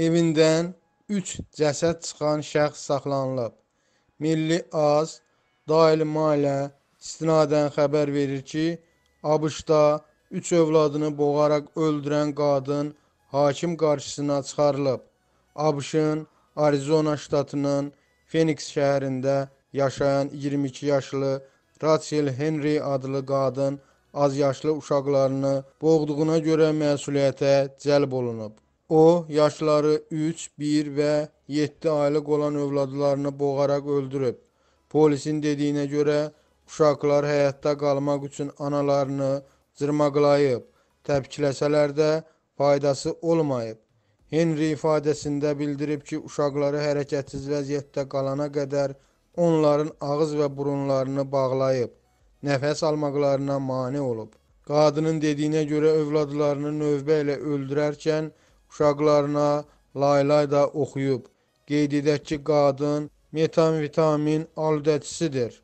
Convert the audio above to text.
Evindən üç cəsəd çıxan şəxs saxlanılıb. Milli Az daima ilə istinadən xəbər verir ki, ABŞ-da üç övladını boğaraq öldürən qadın hakim qarşısına çıxarılıb. ABŞ-ın Arizona ştatının Phoenix şəhərində yaşayan 22 yaşlı Rachel Henry adlı qadın azyaşlı uşaqlarını boğduğuna görə məsuliyyətə cəlb olunub. O yaşları 3, 1 və 7 aylıq olan övladlarını boğaraq öldürüb. Polisin dediyinə görə uşaqlar həyatda qalmaq üçün analarını cırmaqlayıb, təpkiləsələr də faydası olmayıb. Henry ifadəsində bildirib ki, uşaqları hərəkətsiz vəziyyətdə qalana qədər onların ağız və burunlarını bağlayıb, nəfəs almaqlarına mane olub. Qadının dediyinə görə övladlarını növbə ilə öldürərkən uşaqlarına laylay da oxuyub. Qeyd edək ki, qadın metamvitamin alüdəçisidir.